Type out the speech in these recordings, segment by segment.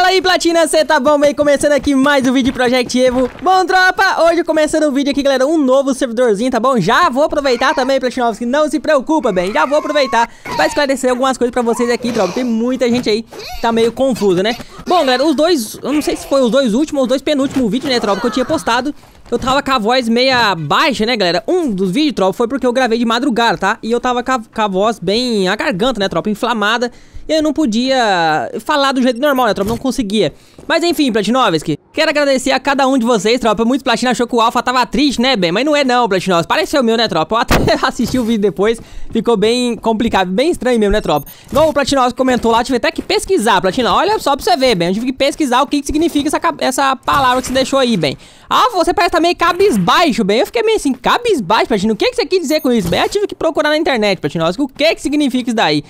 Fala aí, Platina, você tá bom? Bem, começando aqui mais um vídeo de Project Evo. Bom, tropa, hoje começando o vídeo aqui, galera, um novo servidorzinho, tá bom? Já vou aproveitar também, Platinovski, não se preocupa, bem, já vou aproveitar pra esclarecer algumas coisas pra vocês aqui, tropa. Tem muita gente aí que tá meio confusa, né? Bom, galera, os dois, eu não sei se foi os dois últimos ou os dois penúltimos vídeos, né, tropa, que eu tinha postado, eu tava com a voz meia baixa, né, galera? Um dos vídeos, tropa, foi porque eu gravei de madrugada, tá? E eu tava com a, com a voz bem... A garganta, né, tropa? Inflamada. E eu não podia falar do jeito normal, né, tropa? Não conseguia. Mas enfim, Platinovski, Quero agradecer a cada um de vocês, tropa. muitos Platina achou que o Alpha tava triste, né, Ben? Mas não é não, platinos. Pareceu meu, né, tropa? Eu até assisti o vídeo depois. Ficou bem complicado, bem estranho mesmo, né, tropa? Bom, o platinos comentou lá, tive até que pesquisar, Platina. Olha só pra você ver, Ben. Eu tive que pesquisar o que, que significa essa, essa palavra que você deixou aí, Ben. Ah, você parece também cabisbaixo, Ben. Eu fiquei meio assim, cabisbaixo, Platina. O que, que você quer dizer com isso, Ben? Eu tive que procurar na internet, platinos. O que, que significa isso daí?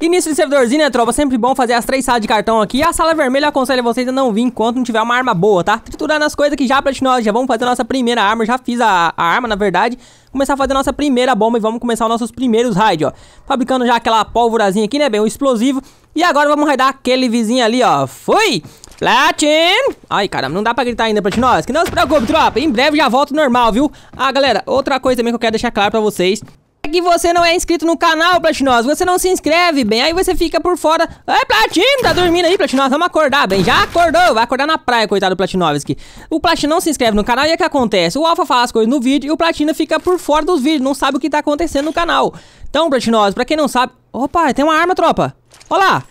Início de servidorzinho, né, tropa? Sempre bom fazer as três salas de cartão aqui. A sala vermelha aconselha vocês a não vir enquanto não tiver uma arma boa, tá? Triturando as coisas que já platinó, já vamos fazer a nossa primeira arma. Já fiz a, a arma, na verdade. Começar a fazer a nossa primeira bomba e vamos começar os nossos primeiros raids, ó. Fabricando já aquela pólvorazinha aqui, né, bem? O explosivo. E agora vamos raidar aquele vizinho ali, ó. Fui! Platin! Ai, caramba, não dá pra gritar ainda pra nós. Que não se preocupe, tropa. Em breve já volto normal, viu? Ah, galera, outra coisa também que eu quero deixar claro pra vocês. É que você não é inscrito no canal, Platinosa. Você não se inscreve, bem. Aí você fica por fora. É, Platino, tá dormindo aí, Platinosa. Vamos acordar, bem. Já acordou. Vai acordar na praia, coitado do Platinovski. O Platino não se inscreve no canal e o é que acontece? O Alpha fala as coisas no vídeo e o Platino fica por fora dos vídeos. Não sabe o que tá acontecendo no canal. Então, Platinosa, pra quem não sabe... Opa, tem uma arma, tropa. Olha lá.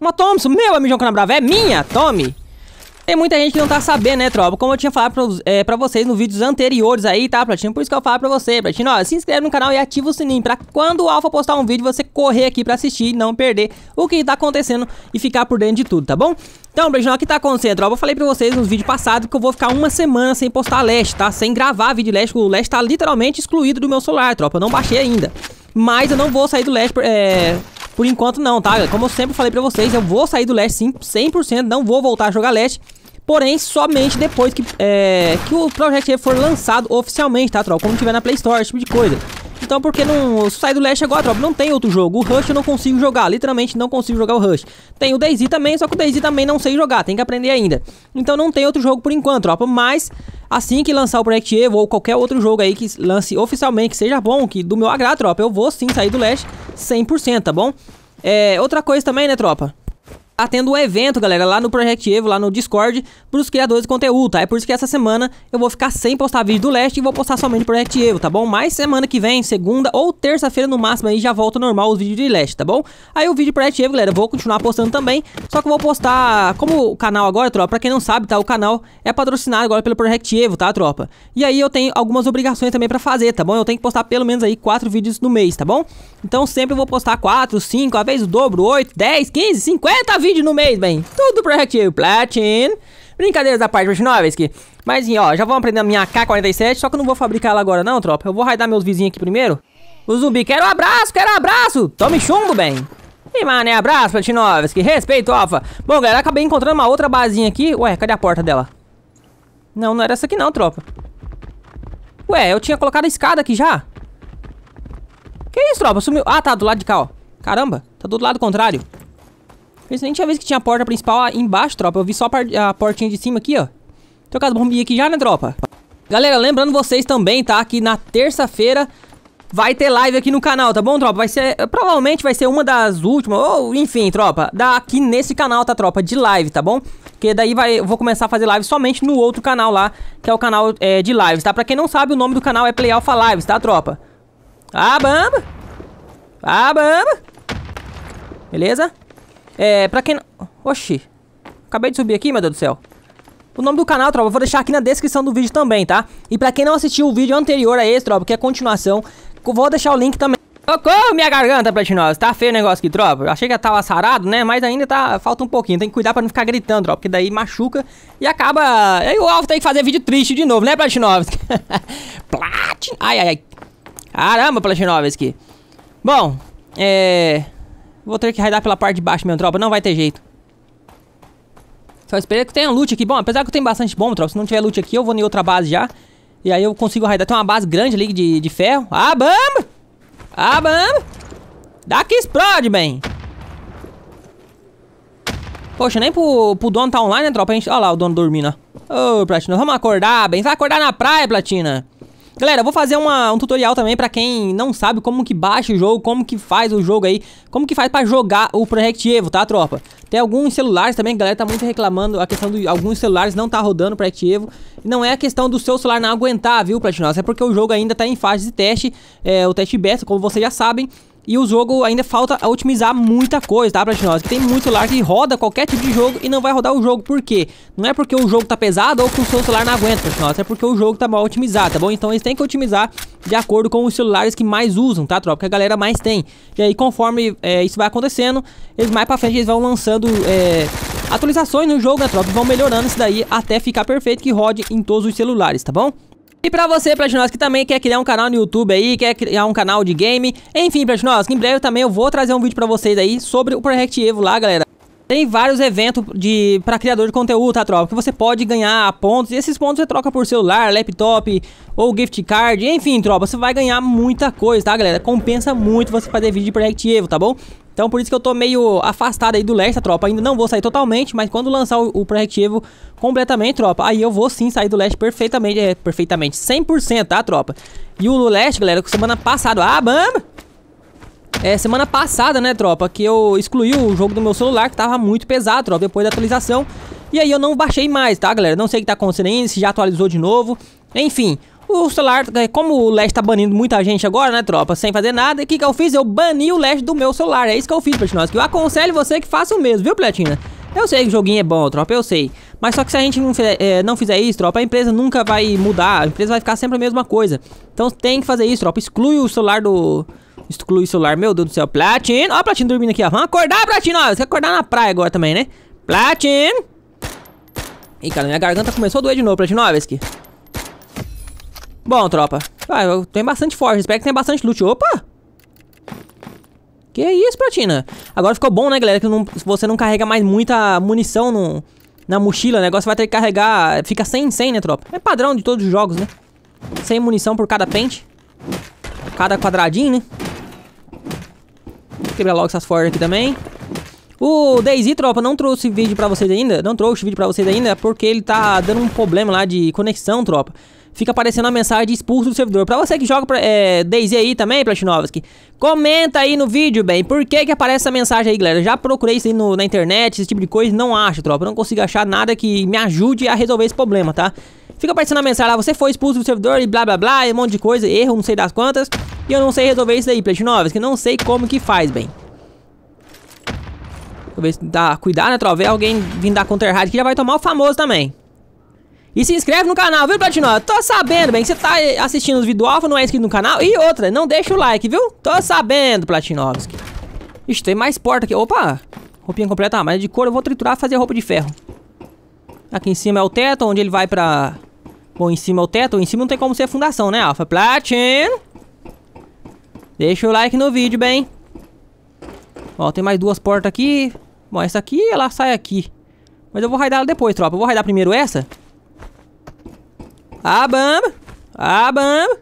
Uma Thompson. Meu, amigão Canabrava. É minha. Tome. Tem muita gente que não tá sabendo, né, tropa? Como eu tinha falado pra, é, pra vocês nos vídeos anteriores aí, tá, Platino? Por isso que eu falo pra você, Platino, ó, se inscreve no canal e ativa o sininho pra quando o Alpha postar um vídeo, você correr aqui pra assistir e não perder o que tá acontecendo e ficar por dentro de tudo, tá bom? Então, Platino, o que tá acontecendo, tropa? Eu falei pra vocês nos vídeos passados que eu vou ficar uma semana sem postar leste, tá? Sem gravar vídeo leste, o leste tá literalmente excluído do meu celular, tropa, eu não baixei ainda. Mas eu não vou sair do leste, é... Por enquanto não, tá? Como eu sempre falei pra vocês, eu vou sair do leste sim, 100%, não vou voltar a jogar leste porém somente depois que, é, que o Project E for lançado oficialmente, tá, tropa? Como tiver na Play Store, esse tipo de coisa. Então, porque não. Sai do Leste agora, tropa. Não tem outro jogo. O Rush eu não consigo jogar. Literalmente não consigo jogar o Rush. Tem o Daisy também, só que o Daisy também não sei jogar. Tem que aprender ainda. Então não tem outro jogo por enquanto, tropa. Mas assim que lançar o Project Evo ou qualquer outro jogo aí que lance oficialmente, que seja bom, que do meu agrado, tropa, eu vou sim sair do Leste 100%, tá bom? É, outra coisa também, né, tropa? atendo o evento, galera, lá no Project Evo, lá no Discord, pros criadores de conteúdo, tá? É por isso que essa semana eu vou ficar sem postar vídeo do Leste e vou postar somente Project Evo, tá bom? Mas semana que vem, segunda ou terça-feira no máximo aí, já volta normal os vídeos de Leste, tá bom? Aí o vídeo Project Evo, galera, eu vou continuar postando também, só que eu vou postar... Como o canal agora, tropa, pra quem não sabe, tá? O canal é patrocinado agora pelo Project Evo, tá, tropa? E aí eu tenho algumas obrigações também pra fazer, tá bom? Eu tenho que postar pelo menos aí quatro vídeos no mês, tá bom? Então sempre eu vou postar quatro, cinco, a vez o dobro, oito, dez, quinze, cinquenta vídeos! vídeo no mês, bem. Tudo Project Platin. Brincadeiras da parte, novas que... Mas, ó, já vamos aprender a minha K-47, só que eu não vou fabricar ela agora não, tropa. Eu vou raidar meus vizinhos aqui primeiro. O zumbi, quero um abraço, quero um abraço. Tome chumbo, bem. E, mano, é abraço, Platinovski. Respeito, Alfa. Bom, galera, acabei encontrando uma outra basinha aqui. Ué, cadê a porta dela? Não, não era essa aqui não, tropa. Ué, eu tinha colocado a escada aqui já. Que isso, tropa? Sumiu. Ah, tá, do lado de cá, ó. Caramba, tá do lado contrário. Eu nem tinha visto que tinha a porta principal embaixo, tropa. Eu vi só a, a portinha de cima aqui, ó. Trocar as bombinhas aqui já, né, tropa? Galera, lembrando vocês também, tá? Que na terça-feira vai ter live aqui no canal, tá bom, tropa? Vai ser, provavelmente vai ser uma das últimas, ou enfim, tropa, daqui nesse canal, tá, tropa? De live, tá bom? Porque daí vai, eu vou começar a fazer live somente no outro canal lá, que é o canal é, de lives, tá? Pra quem não sabe, o nome do canal é Play Alpha Lives, tá, tropa? Ah, bamba! Ah, bamba! Beleza? É, pra quem... Oxi. Acabei de subir aqui, meu Deus do céu. O nome do canal, tropa, eu vou deixar aqui na descrição do vídeo também, tá? E pra quem não assistiu o vídeo anterior a esse, tropa, que é a continuação, vou deixar o link também. Tocou minha garganta, Platinosa. Tá feio o negócio aqui, tropa. Achei que tava sarado, né? Mas ainda tá... Falta um pouquinho. Tem que cuidar pra não ficar gritando, tropa. Porque daí machuca e acaba... E aí o alvo tem que fazer vídeo triste de novo, né, Platinovski? Platin... Ai, ai, ai. Caramba, Platinovski. Bom, é... Vou ter que raidar pela parte de baixo, meu tropa. Não vai ter jeito. Só espero que tenha loot aqui. Bom, apesar que eu tenho bastante bomba, tropa. Se não tiver loot aqui, eu vou em outra base já. E aí eu consigo raidar. Tem uma base grande ali de, de ferro. Ah, bamba! Ah, bamba! Dá que explode, bem! Poxa, nem pro, pro dono tá online, né, tropa? A gente... Olha lá o dono dormindo, ó. Ô, Platina, vamos acordar, bem. vai acordar na praia, Platina. Galera, eu vou fazer uma, um tutorial também pra quem não sabe como que baixa o jogo, como que faz o jogo aí, como que faz pra jogar o Project Evo, tá, tropa? Tem alguns celulares também, a galera tá muito reclamando, a questão de alguns celulares não tá rodando o Project Evo. Não é a questão do seu celular não aguentar, viu, Platinosa? É porque o jogo ainda tá em fase de teste, é, o teste beta, como vocês já sabem. E o jogo ainda falta otimizar muita coisa, tá, Platinós? Que tem muito celular que roda qualquer tipo de jogo e não vai rodar o jogo. Por quê? Não é porque o jogo tá pesado ou que o seu celular não aguenta, Platinós. É porque o jogo tá mal otimizado, tá bom? Então eles têm que otimizar de acordo com os celulares que mais usam, tá, tropa? Que a galera mais tem. E aí, conforme é, isso vai acontecendo, eles mais pra frente eles vão lançando é, atualizações no jogo, né, tropa? E vão melhorando isso daí até ficar perfeito que rode em todos os celulares, tá bom? E pra você, Platinosk, que também quer criar um canal no YouTube aí, quer criar um canal de game, enfim, Platinosk, em breve também eu vou trazer um vídeo pra vocês aí sobre o Project Evo lá, galera. Tem vários eventos de para criador de conteúdo, tá, tropa? Que você pode ganhar pontos. E esses pontos você troca por celular, laptop ou gift card. Enfim, tropa, você vai ganhar muita coisa, tá, galera? Compensa muito você fazer vídeo de Project Evo, tá bom? Então por isso que eu tô meio afastado aí do leste, tropa. Ainda não vou sair totalmente, mas quando lançar o, o Project Evo completamente, tropa, aí eu vou sim sair do leste perfeitamente, é, perfeitamente, 100%, tá, tropa? E o leste, galera, semana passada... Ah, bamba! É, semana passada, né, tropa, que eu excluí o jogo do meu celular, que tava muito pesado, tropa, depois da atualização. E aí eu não baixei mais, tá, galera? Não sei o que tá acontecendo ainda, se já atualizou de novo. Enfim, o celular, é, como o Lash tá banindo muita gente agora, né, tropa? Sem fazer nada, o que, que eu fiz? Eu bani o Lash do meu celular. É isso que eu fiz, Platinós. eu aconselho você que faça o mesmo, viu, Platina? Eu sei que o joguinho é bom, tropa, eu sei. Mas só que se a gente não fizer, é, não fizer isso, tropa, a empresa nunca vai mudar. A empresa vai ficar sempre a mesma coisa. Então tem que fazer isso, tropa. Exclui o celular do... Exclui o celular, meu Deus do céu. platina Ó, platina dormindo aqui, ó. Vamos acordar, Platino. você quer acordar na praia agora também, né? platina Ih, cara, minha garganta começou a doer de novo, Platino. Bom, tropa. Ah, eu tenho bastante forja. Espero que tenha bastante loot. Opa! Que isso, Pratina? Agora ficou bom, né, galera? Que não, você não carrega mais muita munição no, na mochila. Né? O negócio vai ter que carregar... Fica sem sem né, tropa? É padrão de todos os jogos, né? sem munição por cada pente. Cada quadradinho, né? Quebrar logo essas forjas aqui também. O Daisy, tropa, não trouxe vídeo pra vocês ainda. Não trouxe vídeo pra vocês ainda porque ele tá dando um problema lá de conexão, tropa fica aparecendo a mensagem expulso do servidor. Pra você que joga é, DayZ aí também, Platinovski, comenta aí no vídeo, bem, por que que aparece essa mensagem aí, galera? Já procurei isso aí no, na internet, esse tipo de coisa, não acho, tropa. Eu não consigo achar nada que me ajude a resolver esse problema, tá? Fica aparecendo a mensagem lá, você foi expulso do servidor e blá blá blá, e um monte de coisa, erro, não sei das quantas. E eu não sei resolver isso aí Platinovski, não sei como que faz, bem. Deixa eu ver se dá cuidar, né, tropa? Ver alguém vindo dar counter hard que já vai tomar o famoso também. E se inscreve no canal, viu, Platinó? Tô sabendo, bem, que você tá assistindo os vídeos do Alpha, não é inscrito no canal. E outra, não deixa o like, viu? Tô sabendo, Platinovski. Ixi, tem mais porta aqui. Opa! Roupinha completa, ah, mas de couro eu vou triturar e fazer roupa de ferro. Aqui em cima é o teto, onde ele vai pra... Bom, em cima é o teto, em cima não tem como ser a fundação, né, Alpha? Platinum! Deixa o like no vídeo, bem. Ó, tem mais duas portas aqui. Bom, essa aqui, ela sai aqui. Mas eu vou raidar ela depois, tropa. Eu vou raidar primeiro essa a bamba, a bamba.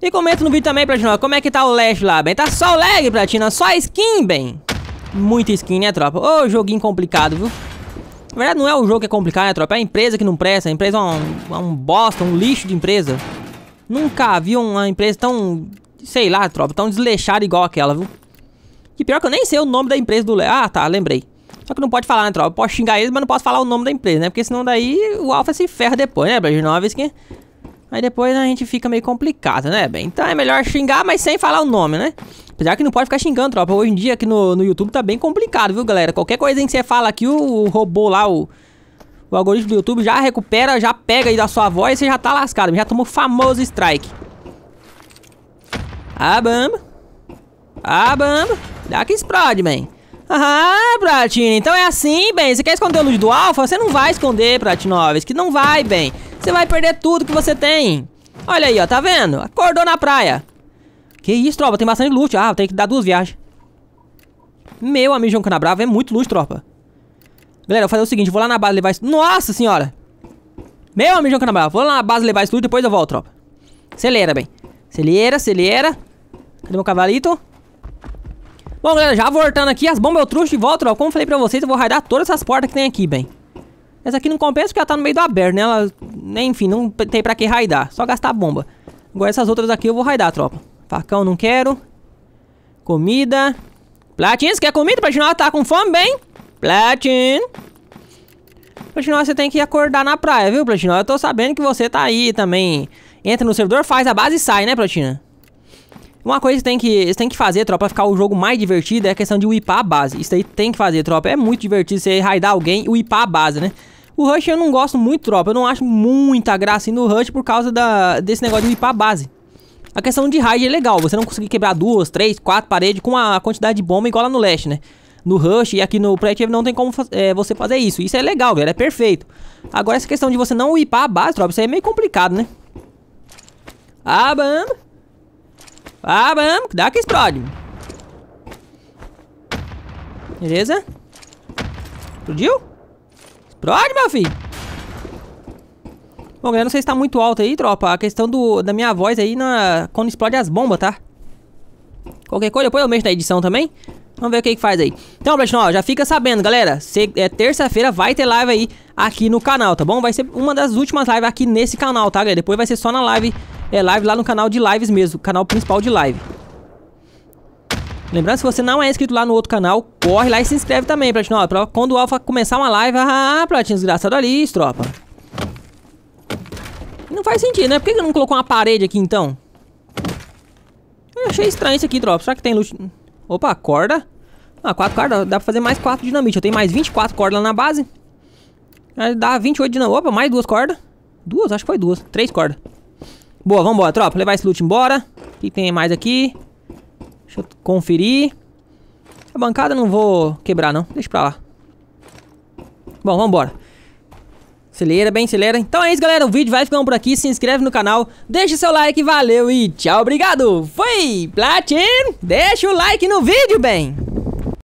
E comenta no vídeo também, Platina, como é que tá o Lash lá, bem? Tá só o lag, Platina, só skin, bem. Muita skin, né, tropa? Ô, joguinho complicado, viu? Na verdade, não é o jogo que é complicado, né, tropa? É a empresa que não presta. A empresa é um, é um bosta, um lixo de empresa. Nunca vi uma empresa tão, sei lá, tropa, tão desleixada igual aquela, viu? Que pior que eu nem sei o nome da empresa do... Ah, tá, lembrei. Só que não pode falar, né, tropa? Eu posso xingar eles, mas não posso falar o nome da empresa, né? Porque senão daí o Alpha se ferra depois, né, que, Aí depois a gente fica meio complicado, né, bem? Então é melhor xingar, mas sem falar o nome, né? Apesar que não pode ficar xingando, tropa. Hoje em dia aqui no, no YouTube tá bem complicado, viu, galera? Qualquer coisinha que você fala aqui, o, o robô lá, o, o algoritmo do YouTube já recupera, já pega aí da sua voz e você já tá lascado. Já tomou famoso strike. Ah, bamba. Ah, bamba. Dá que explode, man. Ah, Pratina, então é assim, bem. Você quer esconder a luz do Alpha? Você não vai esconder, Pratinovski. Que não vai, bem. Você vai perder tudo que você tem. Olha aí, ó. Tá vendo? Acordou na praia. Que isso, tropa. Tem bastante loot. Ah, tem que dar duas viagens. Meu amigo João Canabrava é muito luz, tropa. Galera, eu vou fazer o seguinte. Vou lá na base levar isso... Nossa senhora. Meu amigo João Canabrava. Vou lá na base levar isso tudo e depois eu volto, tropa. Acelera, bem. Acelera, acelera. Cadê meu cavalito? Bom, galera, já voltando aqui, as bombas eu trouxe de volta, ó. Como falei pra vocês, eu vou raidar todas essas portas que tem aqui, bem. Essa aqui não compensa porque ela tá no meio do aberto, né? Ela, né, enfim, não tem pra que raidar. Só gastar bomba. Agora essas outras aqui eu vou raidar, tropa. Facão não quero. Comida. Platinho, você quer comida? Platinho tá com fome, bem? Platinho. Platinho, você tem que acordar na praia, viu, Platinho? Eu tô sabendo que você tá aí também. Entra no servidor, faz a base e sai, né, Platina? Uma coisa que tem que, eles tem que fazer, tropa, pra ficar o jogo mais divertido é a questão de whipar a base. Isso aí tem que fazer, tropa. É muito divertido você raidar alguém e whipar a base, né? O Rush eu não gosto muito, tropa. Eu não acho muita graça no Rush por causa da, desse negócio de whipar a base. A questão de raid é legal. Você não conseguir quebrar duas, três, quatro paredes com a quantidade de bomba igual lá no Leste, né? no Rush e aqui no Creative não tem como é, você fazer isso. Isso é legal, velho, é perfeito. Agora essa questão de você não whipar a base, tropa, isso aí é meio complicado, né? Ah, bamba. Ah, vamos, dá que explode. Beleza? Explodiu? Explode, meu filho. Bom, galera, não sei se tá muito alto aí, tropa. A questão do, da minha voz aí na, quando explode as bombas, tá? Qualquer coisa, depois eu mexo na edição também. Vamos ver o que, que faz aí. Então, Platinum, ó, já fica sabendo, galera. Se, é, Terça-feira vai ter live aí aqui no canal, tá bom? Vai ser uma das últimas lives aqui nesse canal, tá, galera? Depois vai ser só na live é live lá no canal de lives mesmo, canal principal de live. Lembrando, se você não é inscrito lá no outro canal, corre lá e se inscreve também, Platino. Ó, pra quando o Alpha começar uma live, ah, ah, ah Platino, desgraçado ali, estropa. Não faz sentido, né? Por que, que não colocou uma parede aqui, então? Eu achei estranho isso aqui, tropa. Será que tem luz... Opa, corda. Ah, quatro cordas, dá pra fazer mais quatro dinamite. Eu tenho mais 24 cordas lá na base. Dá 28 dinamite. Opa, mais duas cordas. Duas? Acho que foi duas. Três cordas. Boa, vambora, tropa. Levar esse loot embora. O que tem mais aqui? Deixa eu conferir. A bancada não vou quebrar, não. Deixa pra lá. Bom, vambora. Acelera bem, acelera. Então é isso, galera. O vídeo vai ficando por aqui. Se inscreve no canal, deixa seu like, valeu e tchau, obrigado. Foi, Platin. Deixa o like no vídeo, bem.